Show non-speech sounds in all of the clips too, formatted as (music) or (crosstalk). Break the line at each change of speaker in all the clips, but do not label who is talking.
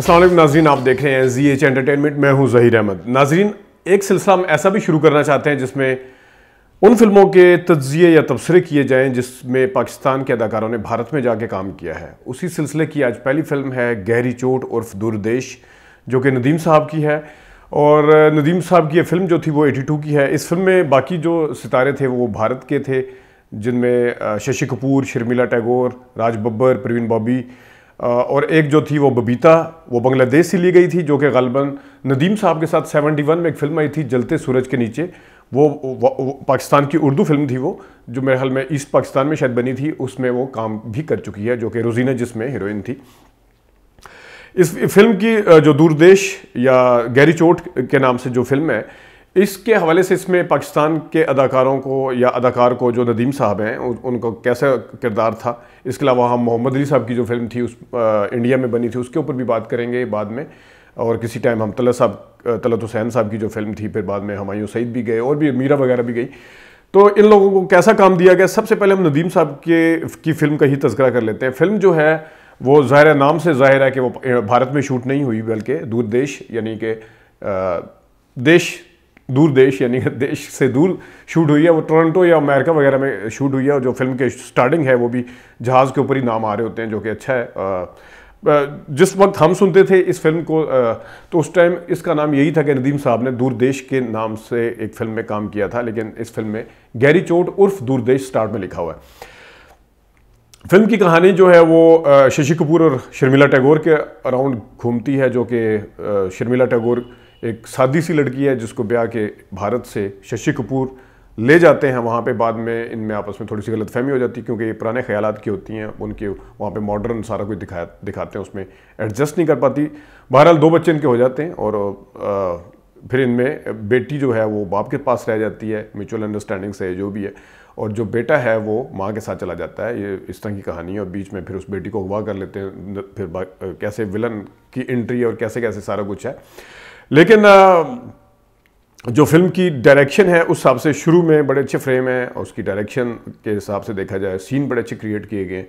असलम नाजरीन आप देख रहे हैं जी एच एंटरटेनमेंट मैं हूं जहीर अहमद नाजरीन एक सिलसिला हम ऐसा भी शुरू करना चाहते हैं जिसमें उन फिल्मों के तजिए या तबसरे किए जाएं जिसमें पाकिस्तान के अदाकारों ने भारत में जाके काम किया है उसी सिलसिले की आज पहली फिल्म है गहरी चोट उर्फ दुरदेश जो कि नदीम साहब की है और नदीम साहब की ये फिल्म जो थी वो टू की है इस फिल्म में बाकी जो सितारे थे वो भारत के थे जिनमें शशि कपूर शर्मिला टैगोर राज बब्बर प्रवीण बॉबी और एक जो थी वो बबीता वो बांग्लादेश से ली गई थी जो कि गलबन नदीम साहब के साथ 71 में एक फिल्म आई थी जलते सूरज के नीचे वो, वो, वो पाकिस्तान की उर्दू फिल्म थी वो जो मेरे हाल में ईस्ट पाकिस्तान में शायद बनी थी उसमें वो काम भी कर चुकी है जो कि रोजीना जिसमें हीरोइन थी इस फिल्म की जो दूरदेश या गहरी चोट के नाम से जो फिल्म है इसके हवाले से इसमें पाकिस्तान के अदाकारों को या अदाकार को जो नदीम साहब हैं उनको कैसा किरदार था इसके अलावा हम मोहम्मद अली साहब की जो फिल्म थी उस आ, इंडिया में बनी थी उसके ऊपर भी बात करेंगे बाद में और किसी टाइम हम तलत साहब तलत हुसैन साहब की जो फिल्म थी फिर बाद में हमायू सईद भी गए और भी मीरा वगैरह भी गई तो इन लोगों को कैसा काम दिया गया सबसे पहले हम नदीम साहब के की फ़िल्म का ही तस्करा कर लेते हैं फिल्म जो है वो ज़ाहिर नाम से ज़ाहिर है कि वो भारत में शूट नहीं हुई बल्कि दूर देश यानी कि देश दूर देश यानी देश से दूर शूट हुई है वो टोरंटो या अमेरिका वगैरह में शूट हुई है और जो फिल्म के स्टार्टिंग है वो भी जहाज़ के ऊपर ही नाम आ रहे होते हैं जो कि अच्छा है जिस वक्त हम सुनते थे इस फिल्म को तो उस टाइम इसका नाम यही था कि नदीम साहब ने दूरदेश के नाम से एक फिल्म में काम किया था लेकिन इस फिल्म में गहरी चोट उर्फ दूरदेश स्टार्ट में लिखा हुआ है फिल्म की कहानी जो है वो शशि कपूर और शर्मिला टैगोर के अराउंड घूमती है जो कि शर्मिला टैगोर एक सादी सी लड़की है जिसको ब्याह के भारत से शशि कपूर ले जाते हैं वहाँ पे बाद में इनमें आपस में थोड़ी सी गलत फहमी हो जाती है क्योंकि ये पुराने ख्याल की होती हैं उनके वहाँ पे मॉडर्न सारा कुछ दिखाया दिखाते हैं उसमें एडजस्ट नहीं कर पाती बहरहाल दो बच्चे इनके हो जाते हैं और आ, फिर इनमें बेटी जो है वो बाप के पास रह जाती है म्यूचुअल अंडरस्टैंडिंग से जो भी है और जो बेटा है वो माँ के साथ चला जाता है ये इस तरह की कहानी है और बीच में फिर उस बेटी को अगवा कर लेते हैं फिर कैसे विलन की एंट्री है और कैसे कैसे सारा कुछ है लेकिन जो फिल्म की डायरेक्शन है उस हिसाब से शुरू में बड़े अच्छे फ्रेम हैं और उसकी डायरेक्शन के हिसाब से देखा जाए सीन बड़े अच्छे क्रिएट किए गए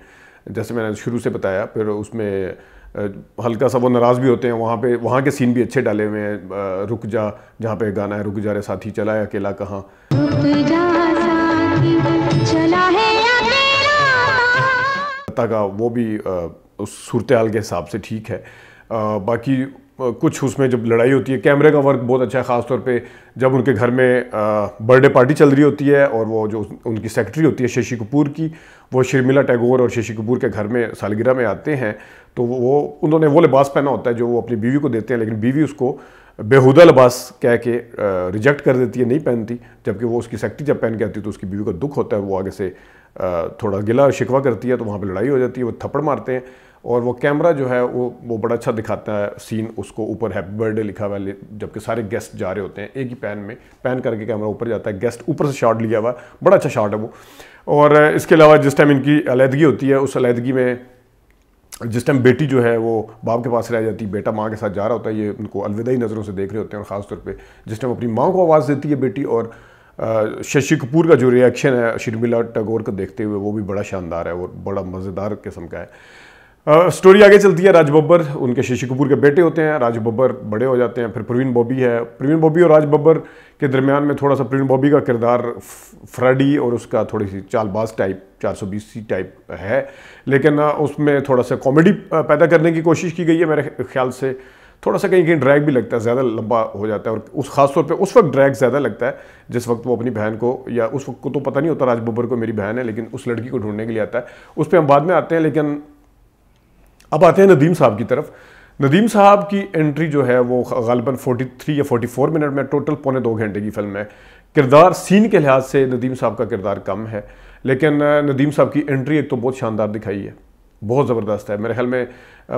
जैसे मैंने शुरू से बताया फिर उसमें हल्का सा वो नाराज़ भी होते हैं वहाँ पे वहाँ के सीन भी अच्छे डाले हुए हैं रुक जा जहाँ पे गाना है रुक जा रे साथी चला है अकेला कहाँ का वो भी उस सूरत के हिसाब से ठीक है बाकी कुछ उसमें जब लड़ाई होती है कैमरे का वर्क बहुत अच्छा है ख़ासतौर पे जब उनके घर में बर्थडे पार्टी चल रही होती है और वो जो उनकी सेक्रेटरी होती है शशि कपूर की वो शर्मिला टैगोर और शशि कपूर के घर में सालगिरह में आते हैं तो वो उन्होंने वो लिबास पहना होता है जो वो अपनी बीवी को देते हैं लेकिन बीवी उसको बेहुदा लिबास कह के रिजेक्ट कर देती है नहीं पहनती जबकि वो उसकी सेक्रेटरी जब पहन के आती है तो उसकी बीवी को दुख होता है वो आगे से थोड़ा गिला शिकवा करती है तो वहाँ पर लड़ाई हो जाती है वो थप्पड़ मारते हैं और वो कैमरा जो है वो वो बड़ा अच्छा दिखाता है सीन उसको ऊपर हैप्पी बर्थडे लिखा हुआ है जबकि सारे गेस्ट जा रहे होते हैं एक ही पैन में पैन करके कैमरा ऊपर जाता है गेस्ट ऊपर से शॉट लिया हुआ है बड़ा अच्छा शॉट है वो और इसके अलावा जिस टाइम इनकी अलीहदगी होती है उस अलीहदगी में जिस टाइम बेटी जो है वो बाप के पास रह जाती है बेटा माँ के साथ जा रहा होता है ये उनको अलविदाई नज़रों से देख रहे होते हैं और ख़ासतौर पर जिस टाइम अपनी माँ को आवाज़ देती है बेटी और शशि कपूर का जो रिएक्शन है शर्मिला टैगोर का देखते हुए वो भी बड़ा शानदार है और बड़ा मज़ेदार किस्म का है स्टोरी आगे चलती है राज बब्बर उनके शशि कपूर के बेटे होते हैं राज बब्बर बड़े हो जाते हैं फिर प्रवीण बॉबी है प्रवीण बॉबी और राज बब्बर के दरमियान में थोड़ा सा प्रवीण बॉबी का किरदार फ्रेडी और उसका थोड़ी सी चालबाज टाइप 420 सी टाइप है लेकिन उसमें थोड़ा सा कॉमेडी पैदा करने की कोशिश की गई है मेरे ख्याल से थोड़ा सा कहीं कहीं ड्रैग भी लगता है ज़्यादा लंबा हो जाता है और उस खास तौर पे उस वक्त ड्रैग ज़्यादा लगता है जिस वक्त वो अपनी बहन को या उस वक्त को तो पता नहीं होता राज बब्बर को मेरी बहन है लेकिन उस लड़की को ढूंढने के लिए आता है उस पर हम बाद में आते हैं लेकिन अब आते हैं नदीम साहब की तरफ नदीम साहब की एंट्री जो है वो गालिबा 43 या 44 मिनट में टोटल पौने दो घंटे की फिल्म है किरदार सीन के लिहाज से नदीम साहब का किरदार कम है लेकिन नदीम साहब की एंट्री एक तो बहुत शानदार दिखाई है बहुत ज़बरदस्त है मेरे ख्याल में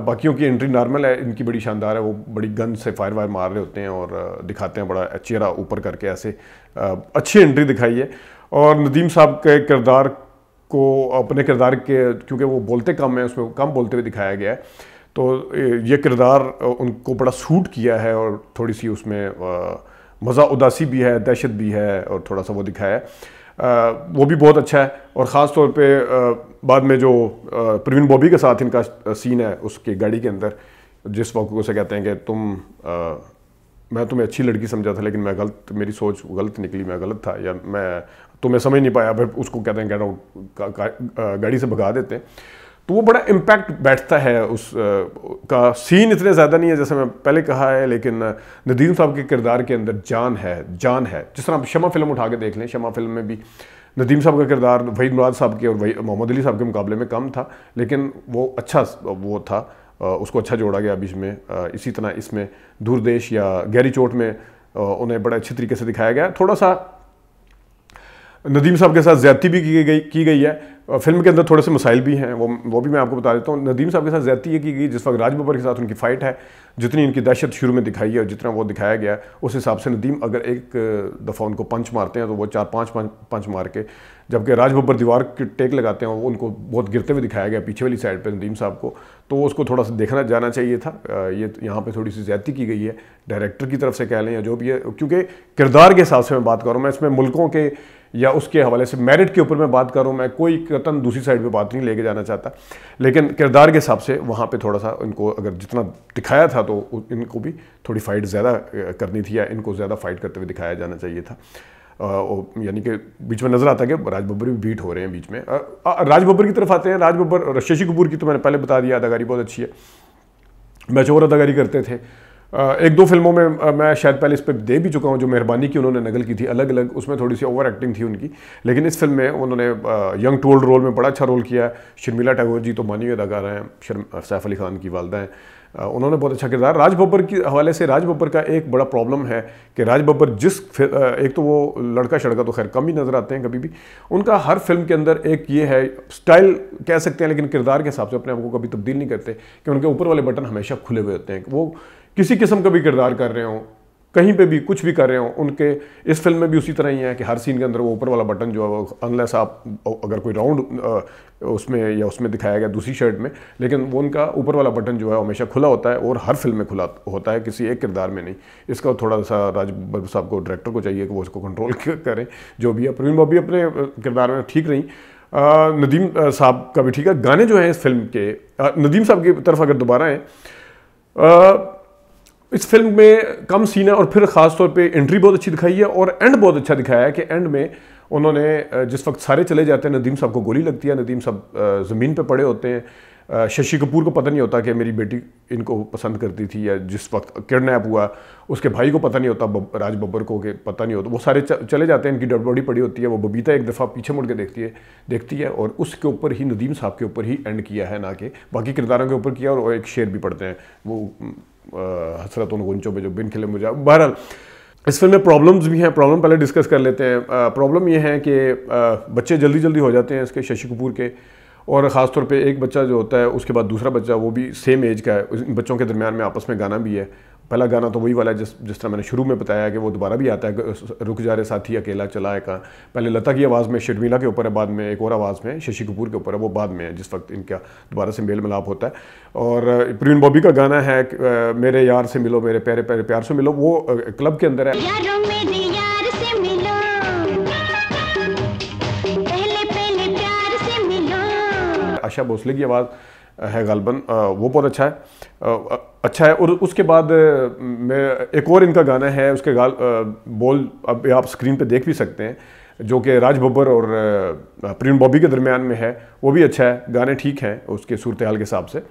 बाकियों की एंट्री नॉर्मल है इनकी बड़ी शानदार है वो बड़ी गन से फायर वायर मार रहे होते हैं और दिखाते हैं बड़ा चेहरा ऊपर करके ऐसे अच्छी एंट्री दिखाई है और नदीम साहब के किरदार को अपने किरदार के क्योंकि वो बोलते कम है उसमें कम बोलते हुए दिखाया गया है तो ये किरदार उनको बड़ा सूट किया है और थोड़ी सी उसमें मज़ा उदासी भी है दहशत भी है और थोड़ा सा वो दिखाया है आ, वो भी बहुत अच्छा है और ख़ास तौर पे आ, बाद में जो प्रवीण बॉबी के साथ इनका सीन है उसके गाड़ी के अंदर जिस वक्त को से कहते हैं कि तुम आ, मैं तुम्हें अच्छी लड़की समझा था लेकिन मैं गलत मेरी सोच गलत निकली मैं गलत था या मैं तुम्हें तो समझ नहीं पाया फिर उसको कहते हैं गेट आउट गाड़ी से भगा देते हैं तो वो बड़ा इम्पैक्ट बैठता है उस आ, का सीन इतने ज़्यादा नहीं है जैसे मैं पहले कहा है लेकिन नदीम साहब के किरदार के अंदर जान है जान है जिस तरह आप शमा फिल्म उठा के देख लें शमा फिल्म में भी नदीम साहब का किरदार वही मुराद साहब के और वही मोहम्मद अली साहब के मुकाबले में कम था लेकिन वो अच्छा वो था उसको अच्छा जोड़ा गया बीच में इसी तरह इसमें दूरदेश या गहरी चोट में उन्हें बड़े अच्छे तरीके से दिखाया गया थोड़ा सा नदीम साहब के साथ ज्यादती भी की गई की गई है फिल्म के अंदर थोड़े से मसाइल भी हैं वो वो भी मैं आपको बता देता हूँ नदीम साहब के साथ ज्यादती ये की गई जिस वक्त राज बब्बर के साथ उनकी फ़ाइट है जितनी इनकी दहशत शुरू में दिखाई है और जितना वो दिखाया गया उस हिसाब से नदीम अगर एक दफ़ा उनको पंच मारते हैं तो वो चार पाँच पंच मार के जबकि राज बब्बर दीवार की टेक लगाते हैं उनको बहुत गिरते हुए दिखाया गया पीछे वाली साइड पर नदीम साहब को तो उसको थोड़ा सा देखना जाना चाहिए था ये यह तो यहाँ पे थोड़ी सी ज्यादती की गई है डायरेक्टर की तरफ से कह लें या जो भी है क्योंकि किरदार के हिसाब से मैं बात कर रहा हूँ मैं इसमें मुल्कों के या उसके हवाले से मेरिट के ऊपर मैं बात कर रहा हूँ मैं कोई कतन दूसरी साइड पे बात नहीं लेके जाना चाहता लेकिन किरदार के हिसाब से वहाँ पे थोड़ा सा इनको अगर जितना दिखाया था तो इनको भी थोड़ी फाइट ज़्यादा करनी थी या इनको ज़्यादा फाइट करते हुए दिखाया जाना चाहिए था यानी कि बीच में नज़र आता है कि राज बब्बर भी बीट हो रहे हैं बीच में राज बब्बर की तरफ आते हैं राज बब्बर शशि कपूर की तो मैंने पहले बता दिया अदाकारी बहुत अच्छी है और अदाकारी करते थे एक दो फिल्मों में मैं शायद पहले इस पर दे भी चुका हूँ जो मेहरबानी की उन्होंने नकल की थी अलग अलग उसमें थोड़ी सी ओवर एक्टिंग थी उनकी लेकिन इस फिल्म में उन्होंने यंग टोल्ड रोल में बड़ा अच्छा रोल किया है शर्मिला टैगोर जी तो मानिए अदाकार हैं सैफ अली खान की वालदा हैं उन्होंने बहुत अच्छा किरदार राज बब्बर के हवाले से राज बब्बर का एक बड़ा प्रॉब्लम है कि राज बब्बर जिस एक तो वो लड़का शड़का तो खैर कम ही नज़र आते हैं कभी भी उनका हर फिल्म के अंदर एक ये है स्टाइल कह सकते हैं लेकिन किरदार के हिसाब से अपने आप को कभी तब्दील नहीं करते कि उनके ऊपर वाले बटन हमेशा खुले हुए होते हैं वो किसी किस्म का भी किरदार कर रहे हों कहीं पे भी कुछ भी कर रहे हो उनके इस फिल्म में भी उसी तरह ही है कि हर सीन के अंदर वो ऊपर वाला बटन जो है वो अनलेस आप अगर कोई राउंड उसमें या उसमें दिखाया गया दूसरी शर्ट में लेकिन वो उनका ऊपर वाला बटन जो है हमेशा खुला होता है और हर फिल्म में खुला होता है किसी एक किरदार में नहीं इसका थोड़ा सा राज बब्बर साहब को डायरेक्टर को चाहिए कि वो उसको कंट्रोल (laughs) करें जो भी है प्रवीण बॉबी अपने किरदार में ठीक रहीं नदीम साहब का भी ठीक है गाने जो हैं इस फिल्म के नदीम साहब की तरफ अगर दोबारा आएँ इस फिल्म में कम सीन है और फिर ख़ास तौर पे एंट्री बहुत अच्छी दिखाई है और एंड बहुत अच्छा दिखाया है कि एंड में उन्होंने जिस वक्त सारे चले जाते हैं नदीम साहब को गोली लगती है नदीम साहब ज़मीन पे पड़े होते हैं शशि कपूर को पता नहीं होता कि मेरी बेटी इनको पसंद करती थी या जिस वक्त किडनैप हुआ उसके भाई को पता नहीं होता राज बब्बर को कि पता नहीं होता वो सारे चले जाते हैं इनकी डेड बॉडी पड़ी होती है वो बबीता एक दफ़ा पीछे मुड़ के देखती है देखती है और उसके ऊपर ही नदीम साहब के ऊपर ही एंड किया है ना कि बाकी किरदारों के ऊपर किया और एक शेर भी पढ़ते हैं वो हसरत उन गुंचों पे जो बिन खिले मुझे बहरहाल इस फिल्म में प्रॉब्लम्स भी हैं प्रॉब्लम पहले डिस्कस कर लेते हैं प्रॉब्लम ये है कि बच्चे जल्दी जल्दी हो जाते हैं इसके शशि कपूर के और ख़ासतौर पे एक बच्चा जो होता है उसके बाद दूसरा बच्चा वो भी सेम एज का है बच्चों के दरमियान में आपस में गाना भी है पहला गाना तो वही वाला जिस जिस तरह मैंने शुरू में बताया कि वो दोबारा भी आता है रुक जा रहे साथी अकेला चलाए का पहले लता की आवाज़ में शर्मिला के ऊपर है बाद में एक और आवाज़ में शशि कपूर के ऊपर है वो बाद में है जिस वक्त इनका दोबारा से मेल मिलाप होता है और प्रवीण बॉबी का गाना है मेरे यार से मिलो मेरे प्यारे प्यारे प्यार से मिलो वो क्लब के अंदर है आशा भोसले की आवाज़ है गालबन वो बहुत अच्छा है अच्छा है और उसके बाद मैं एक और इनका गाना है उसके गाल बोल अब आप स्क्रीन पे देख भी सकते हैं जो कि राज बब्बर और प्रीन बॉबी के दरमियान में है वो भी अच्छा है गाने ठीक हैं उसके सूरत हाल के हिसाब से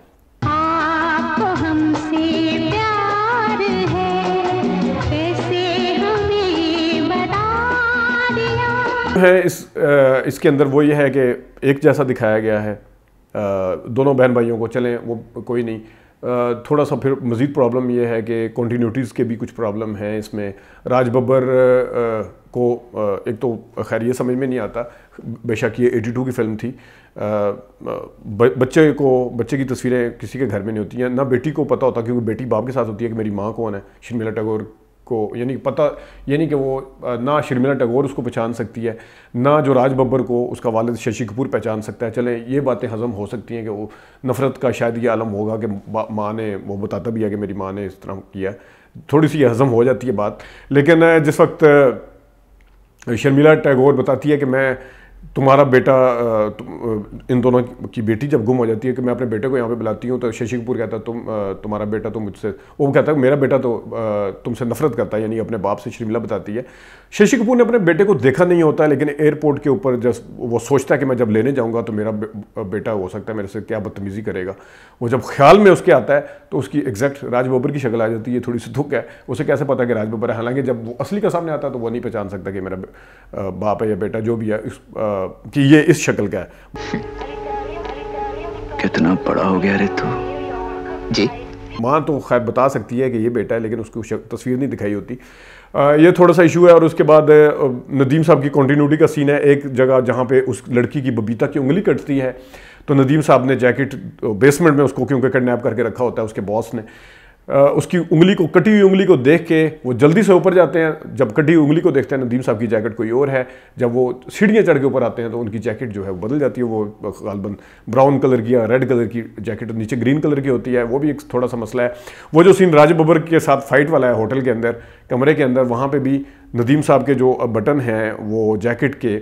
है इस इसके अंदर वो ये है कि एक जैसा दिखाया गया है दोनों बहन भाइयों को चलें वो कोई नहीं थोड़ा सा फिर मज़ीद प्रॉब्लम यह है कि कॉन्टीन्यूटीज़ के भी कुछ प्रॉब्लम हैं इसमें राज बब्बर को एक तो खैर ये समझ में नहीं आता बेशक ये 82 की फिल्म थी बच्चे को बच्चे की तस्वीरें किसी के घर में नहीं होती हैं ना बेटी को पता होता क्योंकि बेटी बाप के साथ होती है कि मेरी माँ कौन है शर्मिला टैगोर को यानी पता यानी कि वो ना शर्मिला टैगोर उसको पहचान सकती है ना जो राज बब्बर को उसका वालद शशि कपूर पहचान सकता है चलें ये बातें हज़म हो सकती हैं कि वो नफ़रत का शायद ये आलम होगा कि माँ ने वो बताता भी है कि मेरी माँ ने इस तरह किया थोड़ी सी हज़म हो जाती है बात लेकिन जिस वक्त शर्मिला टैगोर बताती है कि मैं तुम्हारा बेटा इन दोनों की बेटी जब गुम हो जाती है कि मैं अपने बेटे को यहाँ पे बुलाती हूँ तो शशि कपूर कहता है तुम तुम्हारा बेटा तो मुझसे वो कहता है मेरा बेटा तो तुमसे नफरत करता है यानी अपने बाप से शर्मिला बताती है शशि कपूर ने अपने बेटे को देखा नहीं होता लेकिन एयरपोर्ट के ऊपर जब वो सोचता है कि मैं जब लेने जाऊँगा तो मेरा बेटा हो सकता है मेरे से क्या बदतमीज़ी करेगा वो जब ख्याल में उसके आता है तो उसकी एग्जैक्ट राज बब्बर की शक्ल आ जाती है थोड़ी सी धुक है उसे कैसे पता कि राज बब्बर है हालांकि जब वो असली का सामने आता है तो वो नहीं पहचान सकता कि मेरा बाप है या बेटा जो भी है कि ये इस शक्ल का है कितना बड़ा हो गया रे तू जी माँ तो खैर बता सकती है कि ये बेटा है लेकिन उसकी तस्वीर नहीं दिखाई होती आ, ये थोड़ा सा इशू है और उसके बाद नदीम साहब की कॉन्टीन्यूटी का सीन है एक जगह जहाँ पे उस लड़की की बबीता की उंगली कटती है तो नदीम साहब ने जैकेट बेसमेंट में उसको क्योंकि किडनैप करके रखा होता है उसके बॉस ने उसकी उंगली को कटी हुई उंगली को देख के वो जल्दी से ऊपर जाते हैं जब कटी हुई उंगली को देखते हैं नदीम साहब की जैकेट कोई और है जब वो सीढ़ियाँ चढ़ के ऊपर आते हैं तो उनकी जैकेट जो है वो बदल जाती है वो गालबन ब्राउन कलर की या रेड कलर की जैकेट नीचे ग्रीन कलर की होती है वो भी एक थोड़ा सा मसला है वो जो सीन राज बब्बर के साथ फाइट वाला है होटल के अंदर कमरे के अंदर वहाँ पर भी नदीम साहब के जो बटन हैं वो जैकेट के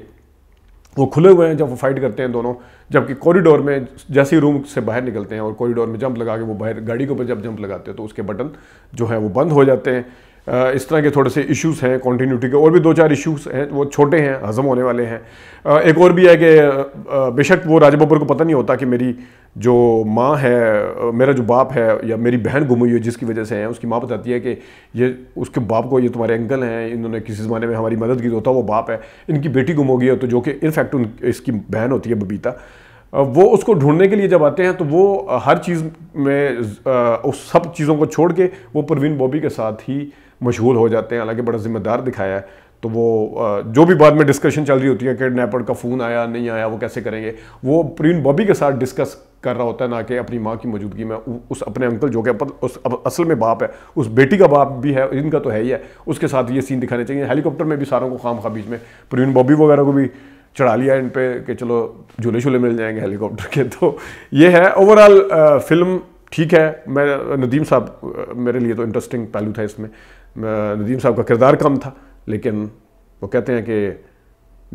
वो खुले हुए हैं जब वो फाइट करते हैं दोनों जबकि कॉरिडोर में जैसे ही रूम से बाहर निकलते हैं और कॉरिडोर में जंप लगा के वो बाहर गाड़ी के ऊपर जब जंप लगाते हैं तो उसके बटन जो है वो बंद हो जाते हैं इस तरह के थोड़े से इश्यूज हैं कॉन्टीन्यूटी के और भी दो चार इश्यूज हैं वो छोटे हैं हजम होने वाले हैं एक और भी है कि बेशक वो राज बब्बर को पता नहीं होता कि मेरी जो माँ है मेरा जो बाप है या मेरी बहन गुम हुई है जिसकी वजह से है उसकी माँ बताती है कि ये उसके बाप को ये तुम्हारे अंकल हैं इन्होंने किसी ज़माने में हमारी मदद की तो होता वो बाप है इनकी बेटी गुम हो गई है तो जो कि इनफैक्ट उन इसकी बहन होती है बबीता वो उसको ढूंढने के लिए जब आते हैं तो वो हर चीज़ में उस सब चीज़ों को छोड़ के वो परवीन बॉबी के साथ ही मशहूर हो जाते हैं हालांकि बड़ा ज़िम्मेदार दिखाया है तो वो जो भी बाद में डिस्कशन चल रही होती है कि नैपड़ का फ़ोन आया नहीं आया वो कैसे करेंगे वो प्रवीण बॉबी के साथ डिस्कस कर रहा होता है ना कि अपनी माँ की मौजूदगी में उस अपने अंकल जो कि उस असल में बाप है उस बेटी का बाप भी है इनका तो है ही है उसके साथ ये सीन दिखाने चाहिए हेलीकॉप्टर में भी सारों को खाम खा बीच में प्रवीण बॉबी वगैरह को भी चढ़ा लिया इन पर कि चलो झूले झूले मिल जाएंगे हेलीकॉप्टर के तो ये है ओवरऑल फिल्म ठीक है मैं नदीम साहब मेरे लिए तो इंटरेस्टिंग पहलू था इसमें नदीम साहब का किरदार कम था लेकिन वो कहते हैं कि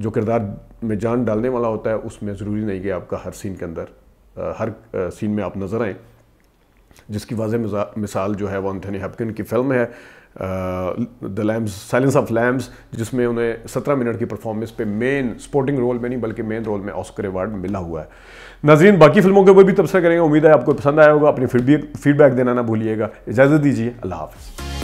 जो किरदार में जान डालने वाला होता है उसमें ज़रूरी नहीं कि आपका हर सीन के अंदर हर सीन में आप नज़र आएँ जिसकी वाज मिसाल जो है वो एंथनी हैपकिन की फिल्म है the lambs silence of lambs जिसमें उन्हें सत्रह मिनट की परफॉर्मेंस पे मेन स्पोर्टिंग रोल में नहीं बल्कि मेन रोल में ऑस्कर अवार्ड मिला हुआ है नाजीन बाकी फिल्मों के ऊपर भी तबसरा करेंगे उम्मीद है आपको पसंद आया होगा अपनी फीडबैक देना ना भूलिएगा इजाज़त दीजिए अल्लाह हाफिज़